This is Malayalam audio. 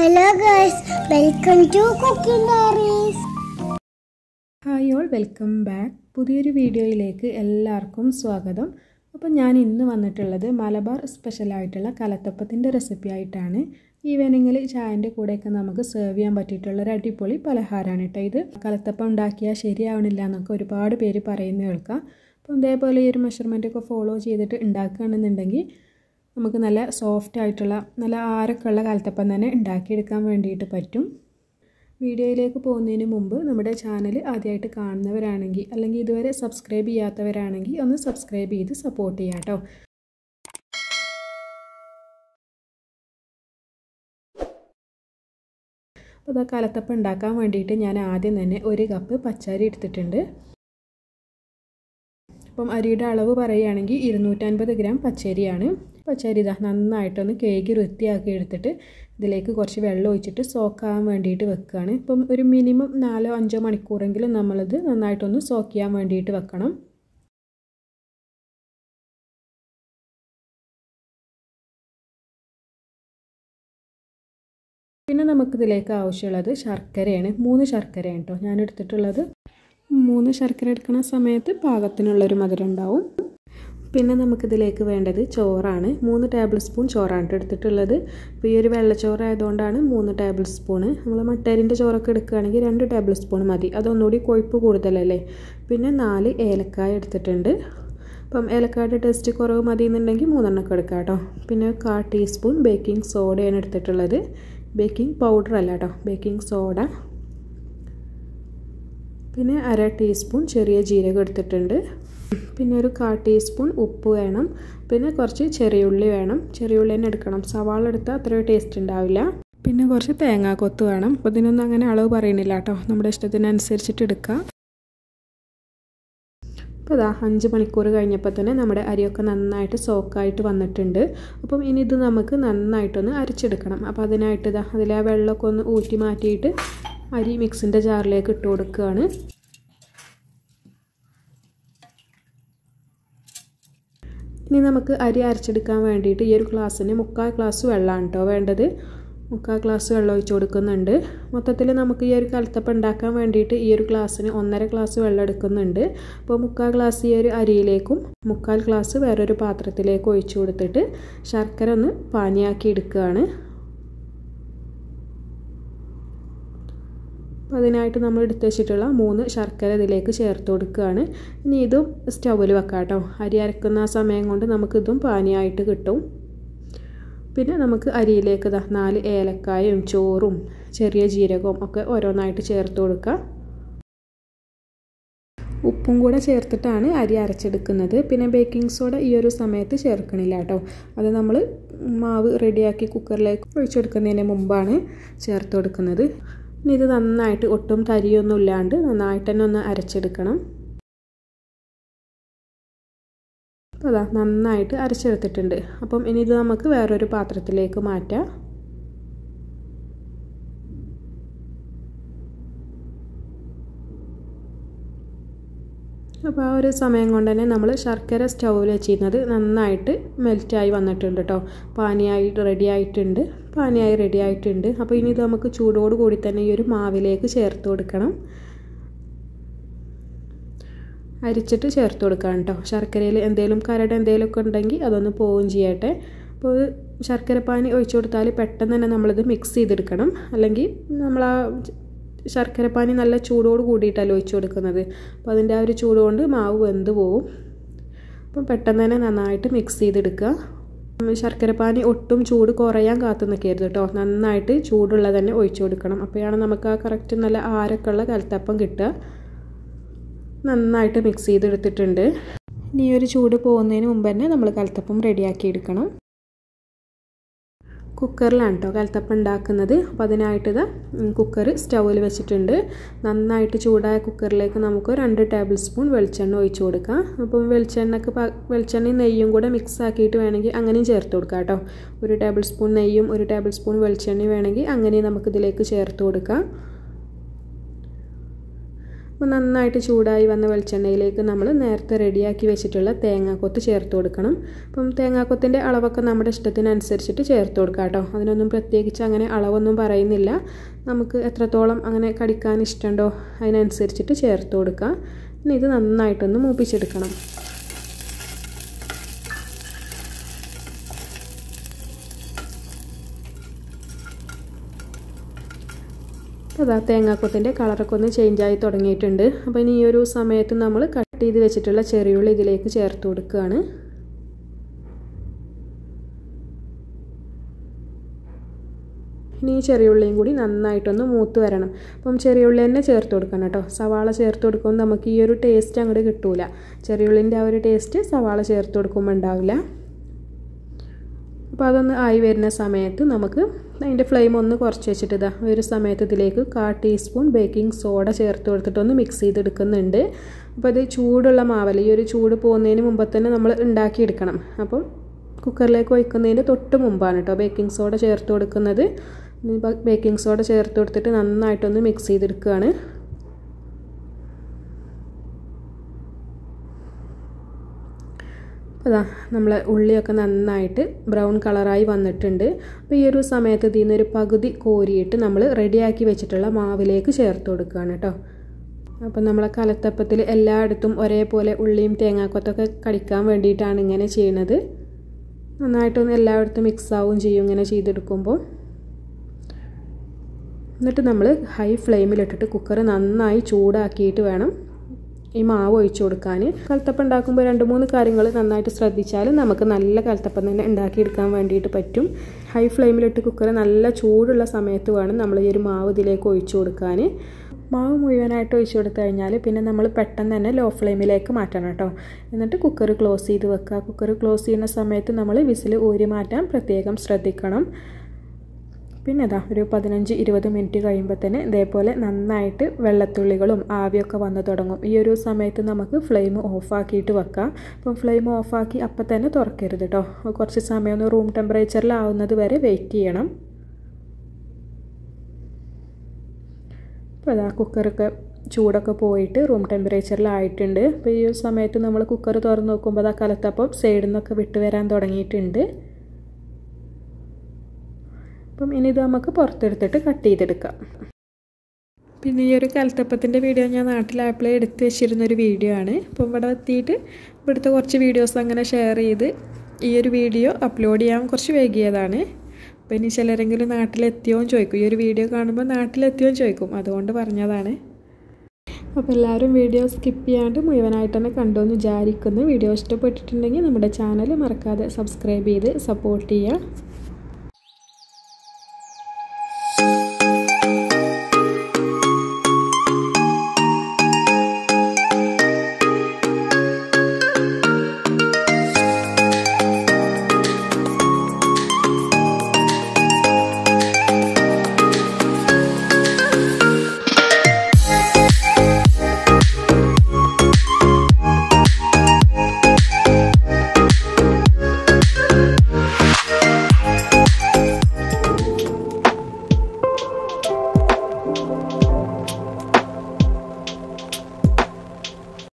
hello girls welcome to cooking diaries hi all welcome back പുതിയൊരു വീഡിയോയിലേക്ക് എല്ലാവർക്കും സ്വാഗതം അപ്പോൾ ഞാൻ ഇന്ന് വന്നിട്ടുള്ളത് മലബാർ സ്പെഷ്യലായിട്ടുള്ള കലത്തപ്പത്തിൻ്റെ റെസിപ്പി ആയിട്ടാണ് ഈവനിങ്ങിൽ ചായൻ്റെ കൂടെയൊക്കെ നമുക്ക് സെർവ് ചെയ്യാൻ പറ്റിയിട്ടുള്ള ഒരു അടിപൊളി പലഹാരമാണ് കേട്ടോ ഇത് കലത്തപ്പം ഉണ്ടാക്കിയാൽ ശരിയാവണില്ല എന്നൊക്കെ ഒരുപാട് പേര് പറയുന്ന കേൾക്കാം അപ്പം ഇതേപോലെ ഈ ഒരു ഒക്കെ ഫോളോ ചെയ്തിട്ട് ഉണ്ടാക്കുകയാണെന്നുണ്ടെങ്കിൽ നമുക്ക് നല്ല സോഫ്റ്റ് ആയിട്ടുള്ള നല്ല ആരൊക്കെയുള്ള കലത്തപ്പം തന്നെ ഉണ്ടാക്കിയെടുക്കാൻ വേണ്ടിയിട്ട് പറ്റും വീഡിയോയിലേക്ക് പോകുന്നതിന് മുമ്പ് നമ്മുടെ ചാനൽ ആദ്യമായിട്ട് കാണുന്നവരാണെങ്കിൽ അല്ലെങ്കിൽ ഇതുവരെ സബ്സ്ക്രൈബ് ചെയ്യാത്തവരാണെങ്കിൽ ഒന്ന് സബ്സ്ക്രൈബ് ചെയ്ത് സപ്പോർട്ട് ചെയ്യാം കേട്ടോ അപ്പോൾ ആ കലത്തപ്പം ഉണ്ടാക്കാൻ വേണ്ടിയിട്ട് ഞാൻ ആദ്യം തന്നെ ഒരു കപ്പ് പച്ചരി എടുത്തിട്ടുണ്ട് അപ്പം അരിയുടെ അളവ് പറയുകയാണെങ്കിൽ ഇരുന്നൂറ്റൻപത് ഗ്രാം പച്ചരിയാണ് പച്ചരി ഇതാ നന്നായിട്ടൊന്ന് കേകി വൃത്തിയാക്കി എടുത്തിട്ട് ഇതിലേക്ക് കുറച്ച് വെള്ളം ഒഴിച്ചിട്ട് സോക്കാൻ വേണ്ടിയിട്ട് വെക്കുകയാണ് ഇപ്പം ഒരു മിനിമം നാലോ അഞ്ചോ മണിക്കൂറെങ്കിലും നമ്മളത് നന്നായിട്ടൊന്ന് സോക്ക് ചെയ്യാൻ വേണ്ടിയിട്ട് വെക്കണം പിന്നെ നമുക്കിതിലേക്ക് ആവശ്യമുള്ളത് ശർക്കരയാണ് മൂന്ന് ശർക്കരയാണ് കേട്ടോ ഞാൻ എടുത്തിട്ടുള്ളത് മൂന്ന് ശർക്കര എടുക്കുന്ന സമയത്ത് പാകത്തിനുള്ളൊരു മധുരം ഉണ്ടാവും പിന്നെ നമുക്കിതിലേക്ക് വേണ്ടത് ചോറാണ് മൂന്ന് ടേബിൾ സ്പൂൺ ചോറാണ് എടുത്തിട്ടുള്ളത് ഇപ്പോൾ ഈ ഒരു വെള്ളച്ചോറ് ആയതുകൊണ്ടാണ് മൂന്ന് ടേബിൾ സ്പൂണ് നമ്മൾ മട്ടേരിൻ്റെ ചോറൊക്കെ എടുക്കുകയാണെങ്കിൽ രണ്ട് ടേബിൾ സ്പൂൺ മതി അതൊന്നുകൂടി കൊഴുപ്പ് കൂടുതലല്ലേ പിന്നെ നാല് ഏലക്കായ എടുത്തിട്ടുണ്ട് അപ്പം ഏലക്കായുടെ ടേസ്റ്റ് കുറവ് മതി എന്നുണ്ടെങ്കിൽ മൂന്നെണ്ണമൊക്കെ എടുക്കാം കേട്ടോ പിന്നെ കാ ടീസ്പൂൺ ബേക്കിംഗ് സോഡയാണ് എടുത്തിട്ടുള്ളത് ബേക്കിംഗ് പൗഡർ അല്ല കേട്ടോ ബേക്കിംഗ് സോഡ പിന്നെ അര ടീസ്പൂൺ ചെറിയ ജീരകം എടുത്തിട്ടുണ്ട് പിന്നെ ഒരു കാ ടീസ്പൂൺ ഉപ്പ് വേണം പിന്നെ കുറച്ച് ചെറിയുള്ളി വേണം ചെറിയുള്ളി തന്നെ എടുക്കണം സവാള എടുത്താൽ അത്രയും ടേസ്റ്റ് ഉണ്ടാവില്ല പിന്നെ കുറച്ച് തേങ്ങാക്കൊത്ത് വേണം അപ്പോൾ ഇതിനൊന്നും അങ്ങനെ അളവ് പറയുന്നില്ല കേട്ടോ നമ്മുടെ ഇഷ്ടത്തിനനുസരിച്ചിട്ട് എടുക്കാം അപ്പോൾ ഇതാ അഞ്ച് മണിക്കൂർ കഴിഞ്ഞപ്പോൾ തന്നെ നമ്മുടെ അരിയൊക്കെ നന്നായിട്ട് സോക്കായിട്ട് വന്നിട്ടുണ്ട് അപ്പം ഇനി ഇത് നമുക്ക് നന്നായിട്ടൊന്ന് അരച്ചെടുക്കണം അപ്പോൾ അതിനായിട്ട് ഇതാ അതിലെ വെള്ളമൊക്കെ ഒന്ന് ഊറ്റി മാറ്റിയിട്ട് അരി മിക്സിൻ്റെ ജാറിലേക്ക് ഇട്ട് കൊടുക്കുകയാണ് ഇനി നമുക്ക് അരി അരച്ചെടുക്കാൻ വേണ്ടിയിട്ട് ഈ ഒരു ഗ്ലാസ്സിന് മുക്കാൽ ഗ്ലാസ് വെള്ളമാണ് കേട്ടോ വേണ്ടത് മുക്കാൽ ഗ്ലാസ് വെള്ളം ഒഴിച്ച് കൊടുക്കുന്നുണ്ട് മൊത്തത്തിൽ നമുക്ക് ഈ ഒരു കലത്തപ്പം ഉണ്ടാക്കാൻ വേണ്ടിയിട്ട് ഈ ഒരു ഗ്ലാസ്സിന് ഒന്നര ഗ്ലാസ് വെള്ളം എടുക്കുന്നുണ്ട് അപ്പോൾ മുക്കാൽ ഗ്ലാസ് ഈ ഒരു അരിയിലേക്കും മുക്കാൽ ഗ്ലാസ് വേറൊരു പാത്രത്തിലേക്കും ഒഴിച്ചു കൊടുത്തിട്ട് ശർക്കര ഒന്ന് പാനിയാക്കി എടുക്കുകയാണ് അതിനായിട്ട് നമ്മൾ എടുത്ത് വെച്ചിട്ടുള്ള മൂന്ന് ശർക്കര ഇതിലേക്ക് ചേർത്ത് കൊടുക്കുകയാണ് ഇനി ഇതും സ്റ്റൗവിൽ വെക്കാം കേട്ടോ അരി അരക്കുന്ന ആ സമയം കൊണ്ട് നമുക്കിതും പാനിയായിട്ട് കിട്ടും പിന്നെ നമുക്ക് അരിയിലേക്ക് നാല് ഏലക്കായും ചോറും ചെറിയ ജീരകവും ഒക്കെ ഓരോന്നായിട്ട് ചേർത്ത് കൊടുക്കുക ഉപ്പും കൂടെ ചേർത്തിട്ടാണ് അരി അരച്ചെടുക്കുന്നത് പിന്നെ ബേക്കിംഗ് സോഡ ഈ ഒരു സമയത്ത് ചേർക്കണില്ല കേട്ടോ അത് നമ്മൾ മാവ് റെഡിയാക്കി കുക്കറിലേക്ക് ഒഴിച്ചെടുക്കുന്നതിന് മുമ്പാണ് ചേർത്ത് കൊടുക്കുന്നത് ഇത് നന്നായിട്ട് ഒട്ടും തരിയൊന്നും ഇല്ലാണ്ട് നന്നായിട്ട് തന്നെ ഒന്ന് അരച്ചെടുക്കണം അപ്പോൾ അതാ നന്നായിട്ട് അരച്ചെടുത്തിട്ടുണ്ട് അപ്പം ഇനി ഇത് നമുക്ക് വേറൊരു പാത്രത്തിലേക്ക് മാറ്റാം അപ്പോൾ ആ ഒരു സമയം കൊണ്ട് തന്നെ നമ്മൾ ശർക്കര സ്റ്റൗവിൽ വെച്ചിരുന്നത് നന്നായിട്ട് മെൽറ്റായി വന്നിട്ടുണ്ട് കേട്ടോ പാനിയായിട്ട് റെഡി ആയിട്ടുണ്ട് പാനിയായി റെഡി ആയിട്ടുണ്ട് അപ്പോൾ ഇനി ഇത് നമുക്ക് ചൂടോട് കൂടി തന്നെ ഈ ഒരു മാവിലേക്ക് ചേർത്ത് കൊടുക്കണം അരിച്ചിട്ട് ചേർത്ത് കൊടുക്കാം കേട്ടോ ശർക്കരയിൽ എന്തെങ്കിലും കരട് എന്തെങ്കിലുമൊക്കെ ഉണ്ടെങ്കിൽ അതൊന്ന് പോവുകയും ചെയ്യട്ടെ അപ്പോൾ ശർക്കര പാനി ഒഴിച്ചു കൊടുത്താൽ പെട്ടെന്ന് തന്നെ നമ്മളിത് മിക്സ് ചെയ്തെടുക്കണം അല്ലെങ്കിൽ നമ്മൾ ആ ശർക്കര പാനി നല്ല ചൂടോട് കൂടിയിട്ടല്ലോ ഒഴിച്ചു കൊടുക്കുന്നത് അപ്പോൾ അതിൻ്റെ ആ ഒരു ചൂട് കൊണ്ട് മാവ് വെന്ത് പോവും അപ്പം പെട്ടെന്ന് തന്നെ നന്നായിട്ട് മിക്സ് ചെയ്തെടുക്കുക പാനി ഒട്ടും ചൂട് കുറയാൻ കാത്തു നിൽക്കരുത് കേട്ടോ നന്നായിട്ട് ചൂടുള്ള തന്നെ ഒഴിച്ചു കൊടുക്കണം അപ്പോഴാണ് നമുക്ക് ആ കറക്റ്റ് നല്ല ആരക്കുള്ള കലത്തപ്പം കിട്ടുക നന്നായിട്ട് മിക്സ് ചെയ്തെടുത്തിട്ടുണ്ട് ഇനി ഒരു ചൂട് പോകുന്നതിന് മുമ്പ് തന്നെ നമ്മൾ കലത്തപ്പം റെഡിയാക്കി എടുക്കണം കുക്കറിലാണ് കേട്ടോ കലത്തപ്പം ഉണ്ടാക്കുന്നത് അപ്പോൾ അതിനായിട്ട് കുക്കർ സ്റ്റൗവിൽ വെച്ചിട്ടുണ്ട് നന്നായിട്ട് ചൂടായ കുക്കറിലേക്ക് നമുക്ക് രണ്ട് ടേബിൾ സ്പൂൺ വെളിച്ചെണ്ണ ഒഴിച്ചു കൊടുക്കാം അപ്പം വെളിച്ചെണ്ണക്ക് വെളിച്ചെണ്ണയും നെയ്യും കൂടെ മിക്സ് ആക്കിയിട്ട് വേണമെങ്കിൽ അങ്ങനെയും ചേർത്ത് കൊടുക്കാം കേട്ടോ ഒരു ടേബിൾ സ്പൂൺ നെയ്യും ഒരു ടേബിൾ സ്പൂൺ വെളിച്ചെണ്ണയും വേണമെങ്കിൽ അങ്ങനെയും നമുക്കിതിലേക്ക് ചേർത്ത് കൊടുക്കാം അപ്പോൾ നന്നായിട്ട് ചൂടായി വന്ന വെളിച്ചെണ്ണയിലേക്ക് നമ്മൾ നേരത്തെ റെഡിയാക്കി വെച്ചിട്ടുള്ള തേങ്ങാക്കൊത്ത് ചേർത്ത് കൊടുക്കണം അപ്പം തേങ്ങാക്കൊത്തിൻ്റെ അളവൊക്കെ നമ്മുടെ ഇഷ്ടത്തിനനുസരിച്ചിട്ട് ചേർത്ത് കൊടുക്കുക കേട്ടോ അതിനൊന്നും പ്രത്യേകിച്ച് അങ്ങനെ അളവൊന്നും പറയുന്നില്ല നമുക്ക് എത്രത്തോളം അങ്ങനെ കടിക്കാൻ ഇഷ്ടമുണ്ടോ അതിനനുസരിച്ചിട്ട് ചേർത്ത് കൊടുക്കുക പിന്നെ ഇത് നന്നായിട്ടൊന്ന് മൂപ്പിച്ചെടുക്കണം അതാ തേങ്ങാക്കൊത്തിൻ്റെ കളറൊക്കെ ഒന്ന് ആയി തുടങ്ങിയിട്ടുണ്ട് അപ്പോൾ ഇനി ഈ ഒരു സമയത്ത് നമ്മൾ കട്ട് ചെയ്ത് വെച്ചിട്ടുള്ള ചെറിയുള്ളി ഇതിലേക്ക് ചേർത്ത് കൊടുക്കുകയാണ് ഇനി ഈ ചെറിയുള്ളിയും കൂടി നന്നായിട്ടൊന്ന് മൂത്ത് വരണം അപ്പം ചെറിയുള്ളി തന്നെ ചേർത്ത് കൊടുക്കണം കേട്ടോ സവാള ചേർത്ത് കൊടുക്കുമ്പോൾ നമുക്ക് ഈ ഒരു ടേസ്റ്റ് അങ്ങോട്ട് കിട്ടൂല ചെറിയുള്ളിൻ്റെ ആ ഒരു ടേസ്റ്റ് സവാള ചേർത്ത് കൊടുക്കുമ്പോൾ ഉണ്ടാവില്ല അപ്പോൾ അതൊന്ന് ആയി വരുന്ന സമയത്ത് നമുക്ക് അതിൻ്റെ ഫ്ലെയിം ഒന്ന് കുറച്ച് വെച്ചിട്ട് ഇതാ ഒരു സമയത്ത് ഇതിലേക്ക് കാ ടീസ്പൂൺ ബേക്കിംഗ് സോഡ ചേർത്ത് കൊടുത്തിട്ടൊന്ന് മിക്സ് ചെയ്തെടുക്കുന്നുണ്ട് അപ്പോൾ ഇത് ചൂടുള്ള മാവല്ല ഈ ഒരു ചൂട് പോകുന്നതിന് മുമ്പ് തന്നെ നമ്മൾ ഉണ്ടാക്കിയെടുക്കണം അപ്പോൾ കുക്കറിലേക്ക് ഒഴിക്കുന്നതിൻ്റെ തൊട്ട് മുമ്പാണ് കേട്ടോ ബേക്കിംഗ് സോഡ ചേർത്ത് കൊടുക്കുന്നത് ബേക്കിംഗ് സോഡ ചേർത്ത് കൊടുത്തിട്ട് നന്നായിട്ടൊന്ന് മിക്സ് ചെയ്തെടുക്കുകയാണ് അപ്പോൾ ഇതാ നമ്മൾ ഉള്ളിയൊക്കെ നന്നായിട്ട് ബ്രൗൺ കളറായി വന്നിട്ടുണ്ട് അപ്പോൾ ഈ ഒരു സമയത്ത് ഇതിൽ നിന്നൊരു പകുതി കോരിയിട്ട് നമ്മൾ റെഡിയാക്കി വെച്ചിട്ടുള്ള മാവിലേക്ക് ചേർത്ത് കൊടുക്കുകയാണ് കേട്ടോ അപ്പം നമ്മളെ കലത്തപ്പത്തിൽ എല്ലായിടത്തും ഒരേപോലെ ഉള്ളിയും തേങ്ങാക്കൊത്തൊക്കെ കടിക്കാൻ വേണ്ടിയിട്ടാണ് ഇങ്ങനെ ചെയ്യുന്നത് നന്നായിട്ടൊന്ന് എല്ലായിടത്തും മിക്സ് ആവുകയും ചെയ്യും ഇങ്ങനെ ചെയ്തെടുക്കുമ്പോൾ എന്നിട്ട് നമ്മൾ ഹൈ ഫ്ലെയിമിലിട്ടിട്ട് കുക്കർ നന്നായി ചൂടാക്കിയിട്ട് വേണം ഈ മാവ് ഒഴിച്ചു കൊടുക്കാൻ കൽത്തപ്പം ഉണ്ടാക്കുമ്പോൾ രണ്ട് മൂന്ന് കാര്യങ്ങൾ നന്നായിട്ട് ശ്രദ്ധിച്ചാൽ നമുക്ക് നല്ല കൽത്തപ്പം തന്നെ ഉണ്ടാക്കിയെടുക്കാൻ വേണ്ടിയിട്ട് പറ്റും ഹൈ ഫ്ലെയിമിലിട്ട് കുക്കർ നല്ല ചൂടുള്ള സമയത്ത് വേണം നമ്മൾ ഈ ഒരു മാവ് ഇതിലേക്ക് ഒഴിച്ചു കൊടുക്കാൻ മാവ് മുഴുവനായിട്ട് ഒഴിച്ചു കൊടുത്തു കഴിഞ്ഞാൽ പിന്നെ നമ്മൾ പെട്ടെന്ന് തന്നെ ലോ ഫ്ലെയിമിലേക്ക് മാറ്റണം കേട്ടോ എന്നിട്ട് കുക്കർ ക്ലോസ് ചെയ്ത് വെക്കുക കുക്കർ ക്ലോസ് ചെയ്യുന്ന സമയത്ത് നമ്മൾ വിസിൽ ഊരി മാറ്റാൻ പ്രത്യേകം ശ്രദ്ധിക്കണം പിന്നെ ഇതാ ഒരു പതിനഞ്ച് ഇരുപത് മിനിറ്റ് കഴിയുമ്പോൾ തന്നെ ഇതേപോലെ നന്നായിട്ട് വെള്ളത്തുള്ളികളും ആവിയൊക്കെ വന്ന് തുടങ്ങും ഈ ഒരു സമയത്ത് നമുക്ക് ഫ്ലെയിം ഓഫാക്കിയിട്ട് വെക്കാം അപ്പം ഫ്ലെയിം ഓഫാക്കി അപ്പം തന്നെ തുറക്കരുത് കേട്ടോ കുറച്ച് സമയം ഒന്ന് റൂം ആവുന്നത് വരെ വെയിറ്റ് ചെയ്യണം അപ്പോൾ അതാ കുക്കറൊക്കെ ചൂടൊക്കെ പോയിട്ട് റൂം ടെമ്പറേച്ചറിലായിട്ടുണ്ട് അപ്പോൾ ഈ ഒരു സമയത്ത് നമ്മൾ കുക്കർ തുറന്ന് നോക്കുമ്പോൾ അതാ കലത്തപ്പം സൈഡിൽ നിന്നൊക്കെ വിട്ട് വരാൻ തുടങ്ങിയിട്ടുണ്ട് അപ്പം ഇനി ഇത് നമുക്ക് പുറത്തെടുത്തിട്ട് കട്ട് ചെയ്തെടുക്കാം പിന്നെ ഈ ഒരു കലത്തപ്പത്തിൻ്റെ വീഡിയോ ഞാൻ നാട്ടിലായപ്പോഴേ എടുത്ത് ഒരു വീഡിയോ ആണ് അപ്പം ഇവിടെ എത്തിയിട്ട് ഇവിടുത്തെ കുറച്ച് വീഡിയോസ് അങ്ങനെ ഷെയർ ചെയ്ത് ഈ ഒരു വീഡിയോ അപ്ലോഡ് ചെയ്യാൻ കുറച്ച് വൈകിയതാണ് അപ്പോൾ ഇനി ചിലരെങ്കിലും നാട്ടിലെത്തിയോ എന്ന് ചോദിക്കും ഈ ഒരു വീഡിയോ കാണുമ്പോൾ നാട്ടിലെത്തിയോ എന്ന് ചോദിക്കും അതുകൊണ്ട് പറഞ്ഞതാണ് അപ്പോൾ എല്ലാവരും വീഡിയോ സ്കിപ്പ് ചെയ്യാണ്ട് മുഴുവനായിട്ട് തന്നെ കണ്ടു എന്ന് വിചാരിക്കുന്നു വീഡിയോ ഇഷ്ടപ്പെട്ടിട്ടുണ്ടെങ്കിൽ നമ്മുടെ ചാനൽ മറക്കാതെ സബ്സ്ക്രൈബ് ചെയ്ത് സപ്പോർട്ട് ചെയ്യുക